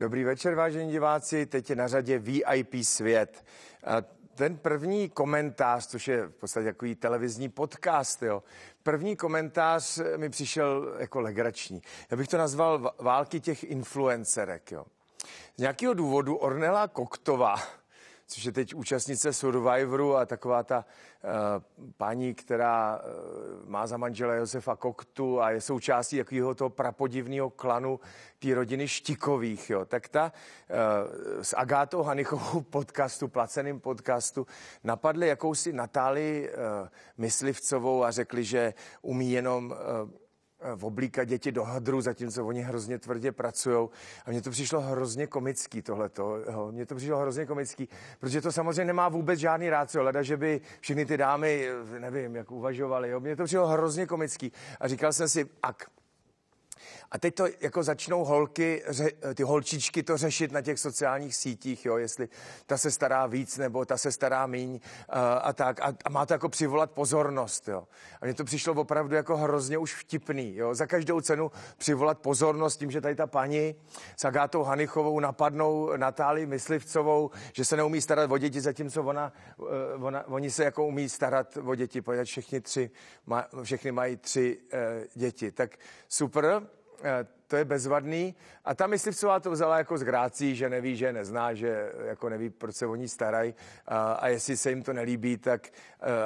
Dobrý večer, vážení diváci. Teď je na řadě VIP svět. Ten první komentář, což je v podstatě takový televizní podcast, jo. První komentář mi přišel jako legrační. Já bych to nazval války těch influencerek, jo. Z nějakého důvodu Ornela Koktová což je teď účastnice Survivoru a taková ta uh, paní, která uh, má za manžela Josefa Koktu a je součástí jakýho toho prapodivného klanu té rodiny Štikových. Jo. Tak ta uh, s Agátou Hanichovou podcastu, placeným podcastu, napadly jakousi Natálii uh, Myslivcovou a řekli, že umí jenom uh, Eh, v oblíka děti do hadru, zatímco oni hrozně tvrdě pracují. A mně to přišlo hrozně komický tohleto. Mně to přišlo hrozně komický, protože to samozřejmě nemá vůbec žádný rácio. Leda, že by všechny ty dámy, eh, nevím, jak uvažovaly. Mně to přišlo hrozně komický. A říkal jsem si, ak, a teď to jako začnou holky, ty holčičky to řešit na těch sociálních sítích, jo, jestli ta se stará víc nebo ta se stará míň a, a tak. A, a má to jako přivolat pozornost, jo. A mně to přišlo opravdu jako hrozně už vtipný, jo. Za každou cenu přivolat pozornost tím, že tady ta paní s Agátou Hanichovou napadnou Natáli Myslivcovou, že se neumí starat o děti, zatímco ona, e, ona, oni se jako umí starat o děti, protože všichni tři, všechny mají tři e, děti. Tak super. Eh, to je bezvadný. A ta myslivcová to vzala jako z grácí, že neví, že nezná, že eh, jako neví, proč se o ní starají. A, eh, a jestli se jim to nelíbí, tak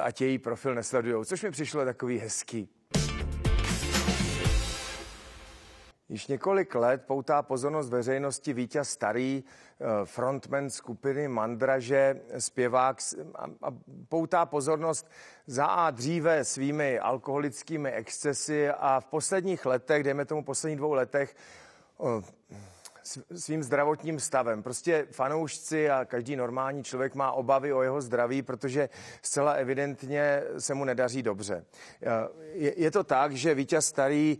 ať její profil nesledujou. Což mi přišlo takový hezký. Již několik let poutá pozornost veřejnosti Vítěz Starý, eh, frontman skupiny Mandraže, zpěvák, a poutá pozornost za a dříve svými alkoholickými excesy a v posledních letech, dejme tomu posledních dvou letech, eh, svým zdravotním stavem. Prostě fanoušci a každý normální člověk má obavy o jeho zdraví, protože zcela evidentně se mu nedaří dobře. Eh, je, to tak, že Vítěz Starý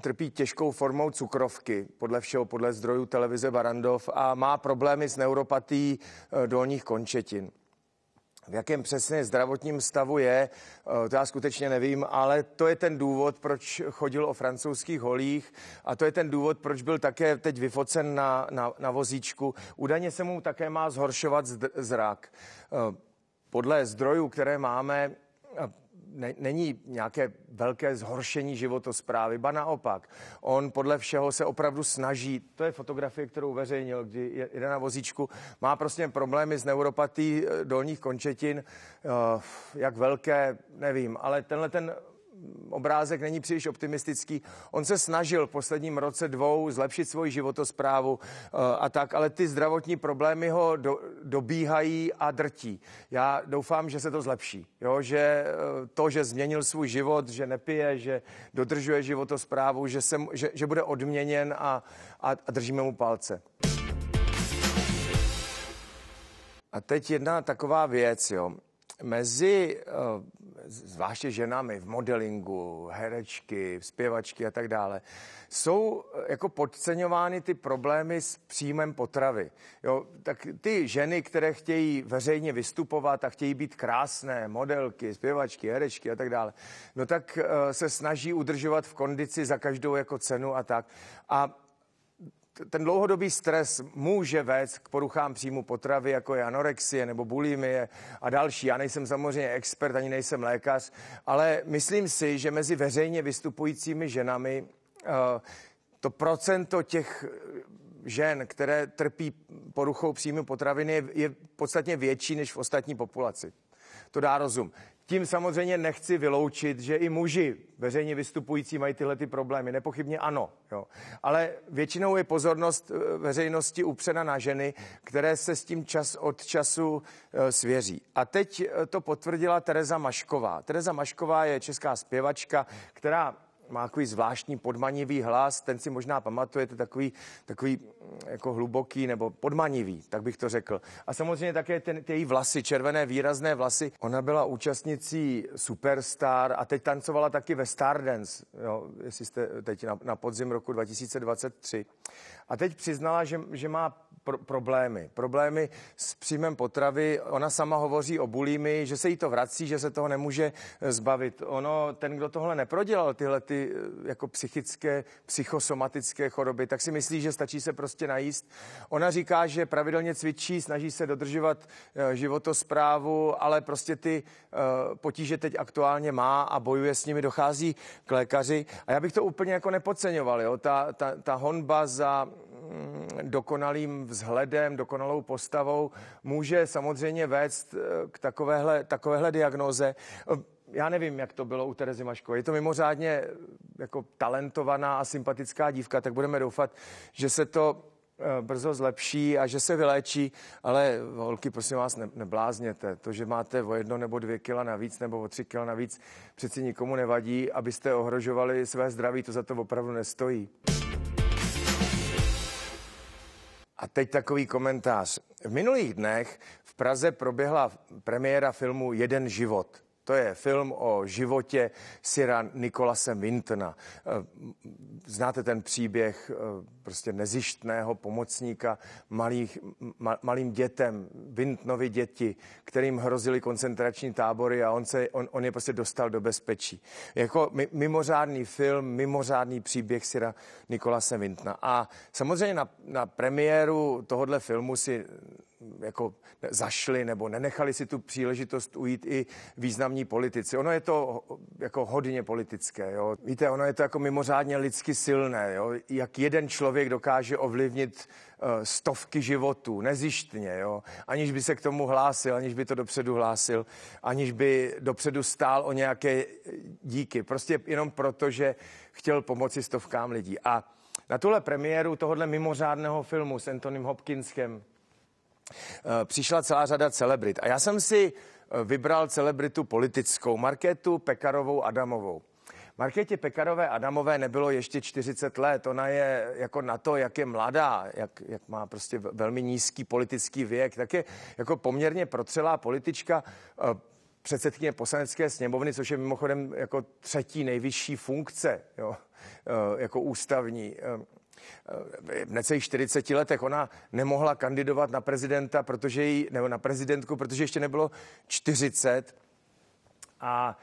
trpí těžkou formou cukrovky, podle všeho, podle zdrojů televize Barandov a má problémy s neuropatí eh, dolních končetin. V jakém přesně zdravotním stavu je, eh, to já skutečně nevím, ale to je ten důvod, proč chodil o francouzských holích a to je ten důvod, proč byl také teď vyfocen na, na, na vozíčku. Údajně se mu také má zhoršovat zrak. Eh, podle zdrojů, které máme, ne, není nějaké velké zhoršení životosprávy, ba naopak. On podle všeho se opravdu snaží, to je fotografie, kterou veřejnil, kdy jde na vozíčku, má prostě problémy s neuropatí eh, dolních končetin, eh, jak velké, nevím, ale tenhle ten obrázek není příliš optimistický. On se snažil v posledním roce dvou zlepšit svoji životosprávu eh, a tak, ale ty zdravotní problémy ho do, dobíhají a drtí. Já doufám, že se to zlepší, jo? že eh, to, že změnil svůj život, že nepije, že dodržuje životosprávu, že, se, že, že bude odměněn a, a, a držíme mu palce. A teď jedna taková věc, jo mezi eh, zvláště ženami v modelingu, herečky, zpěvačky a tak dále, jsou eh, jako podceňovány ty problémy s příjmem potravy. Jo, tak ty ženy, které chtějí veřejně vystupovat a chtějí být krásné, modelky, zpěvačky, herečky a tak dále, no tak eh, se snaží udržovat v kondici za každou jako cenu a tak. A ten dlouhodobý stres může vést k poruchám příjmu potravy, jako je anorexie nebo bulimie a další. Já nejsem samozřejmě expert, ani nejsem lékař, ale myslím si, že mezi veřejně vystupujícími ženami eh, to procento těch žen, které trpí poruchou příjmu potraviny, je, je podstatně větší než v ostatní populaci. To dá rozum. Tím samozřejmě nechci vyloučit, že i muži veřejně vystupující mají tyhle ty problémy. Nepochybně ano. Jo. Ale většinou je pozornost eh, veřejnosti upřena na ženy, které se s tím čas od času eh, svěří. A teď eh, to potvrdila Tereza Mašková. Tereza Mašková je česká zpěvačka, která má takový zvláštní podmanivý hlas, ten si možná pamatujete, takový, takový mm, jako hluboký nebo podmanivý, tak bych to řekl. A samozřejmě také ten, ty její vlasy, červené výrazné vlasy. Ona byla účastnicí Superstar a teď tancovala taky ve Stardance, jo, jestli jste teď na, na podzim roku 2023. A teď přiznala, že, že má pro- problémy. Problémy s příjmem potravy. Ona sama hovoří o bulími, že se jí to vrací, že se toho nemůže eh, zbavit. Ono, ten, kdo tohle neprodělal, tyhle ty eh, jako psychické, psychosomatické choroby, tak si myslí, že stačí se prostě najíst. Ona říká, že pravidelně cvičí, snaží se dodržovat eh, životosprávu, ale prostě ty potíže teď aktuálně má a bojuje s nimi, dochází k lékaři. A já bych to úplně jako nepodceňoval. Jo? Ta, ta, ta honba za Mm, dokonalým vzhledem, dokonalou postavou, může samozřejmě vést eh, k takovéhle, takovéhle diagnoze. Eh, já nevím, jak to bylo u Terezy Maškové. Je to mimořádně eh, jako talentovaná a sympatická dívka, tak budeme doufat, že se to brzo zlepší a že se vyléčí, ale holky, prosím vás, neblázněte. To, že máte o jedno nebo dvě kila navíc nebo o tři kila navíc, přeci nikomu nevadí, abyste ohrožovali své zdraví, to za to opravdu nestojí. A teď takový komentář. V minulých dnech v Praze proběhla premiéra filmu Jeden život. To je film o životě Syra Nikolase Wintona. Eh, znáte ten příběh eh, prostě nezištného pomocníka malých, ma, malým dětem, Vintnovi děti, kterým hrozily koncentrační tábory a on, se, on, on je prostě dostal do bezpečí. Jako mimořádný film, mimořádný příběh Syra Nikolase Vintna. A samozřejmě na, na premiéru tohohle filmu si jako zašli nebo nenechali si tu příležitost ujít i významní politici. Ono je to jako hodně politické. Jo. Víte, ono je to jako mimořádně lidsky silné. Jo. Jak jeden člověk dokáže ovlivnit eh, stovky životů, nezištně, jo? aniž by se k tomu hlásil, aniž by to dopředu hlásil, aniž by dopředu stál o nějaké díky. Prostě jenom proto, že chtěl pomoci stovkám lidí. A na tuhle premiéru tohohle mimořádného filmu s Antonym Hopkinskem, Eh, přišla celá řada celebrit. A já jsem si eh, vybral celebritu politickou, Markétu Pekarovou Adamovou. Markétě Pekarové Adamové nebylo ještě 40 let. Ona je jako na to, jak je mladá, jak, jak má prostě velmi nízký politický věk, tak je jako poměrně protřelá politička eh, předsedkyně poslanecké sněmovny, což je mimochodem jako třetí nejvyšší funkce, jo, jako ústavní. Eh, v necelých 40 letech ona nemohla kandidovat na prezidenta, protože jí, nebo na prezidentku, protože ještě nebylo 40. A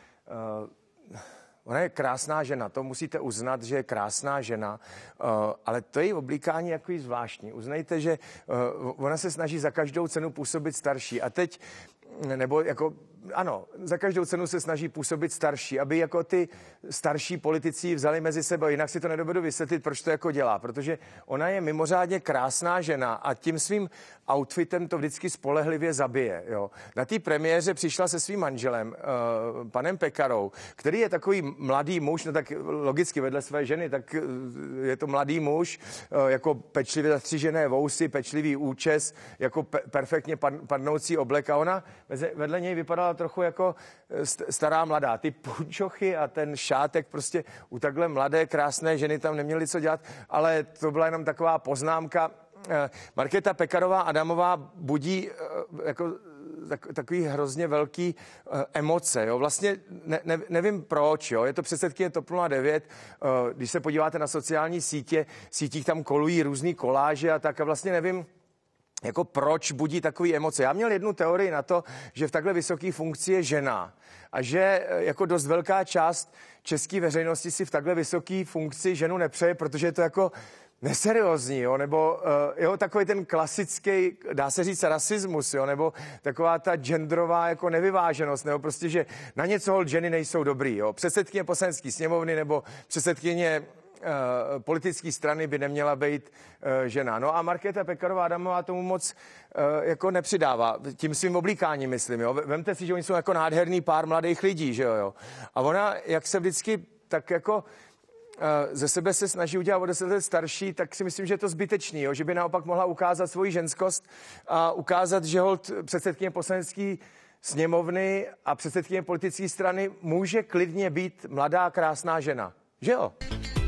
uh, ona je krásná žena, to musíte uznat, že je krásná žena, uh, ale to její oblíkání jako zvláštní. Uznejte, že uh, ona se snaží za každou cenu působit starší. A teď, nebo jako ano, za každou cenu se snaží působit starší, aby jako ty starší politici vzali mezi sebe. Jinak si to nedovedu vysvětlit, proč to jako dělá, protože ona je mimořádně krásná žena a tím svým outfitem to vždycky spolehlivě zabije. Jo. Na té premiéře přišla se svým manželem, eh, panem Pekarou, který je takový mladý muž, no tak logicky vedle své ženy, tak eh, je to mladý muž, eh, jako pečlivě zastřížené vousy, pečlivý účes, jako pe- perfektně padnoucí oblek a ona vedle něj vypadala trochu jako eh, stará mladá. Ty punčochy a ten šátek prostě u takhle mladé, krásné ženy tam neměly co dělat, ale to byla jenom taková poznámka. Eh, Markéta Pekarová Adamová budí eh, jako tak, takový hrozně velký uh, emoce. Jo? Vlastně ne, ne, nevím proč, jo? je to předsedkyně TOP 09, uh, když se podíváte na sociální sítě, sítích tam kolují různý koláže a tak a vlastně nevím, jako proč budí takové emoce. Já měl jednu teorii na to, že v takhle vysoké funkci je žena a že eh, jako dost velká část české veřejnosti si v takhle vysoké funkci ženu nepřeje, protože je to jako neseriózní, jo, nebo uh, eh, jo, takový ten klasický, dá se říct, rasismus, jo, nebo taková ta genderová jako nevyváženost, nebo prostě, že na něco ženy nejsou dobrý, jo, předsedkyně poslanecký sněmovny nebo předsedkyně Eh, politické strany by neměla být eh, žena. No a Markéta Pekarová Adamová tomu moc eh, jako nepřidává, tím svým oblíkáním, myslím. Jo. Vemte si, že oni jsou jako nádherný pár mladých lidí, že jo. A ona, jak se vždycky tak jako ze sebe se snaží udělat o deset let starší, tak si myslím, že je to zbytečný, jo? že by naopak mohla ukázat svoji ženskost a ukázat, že hold předsedkyně poslanecký sněmovny a předsedkyně politické strany může klidně být mladá, krásná žena. Že jo?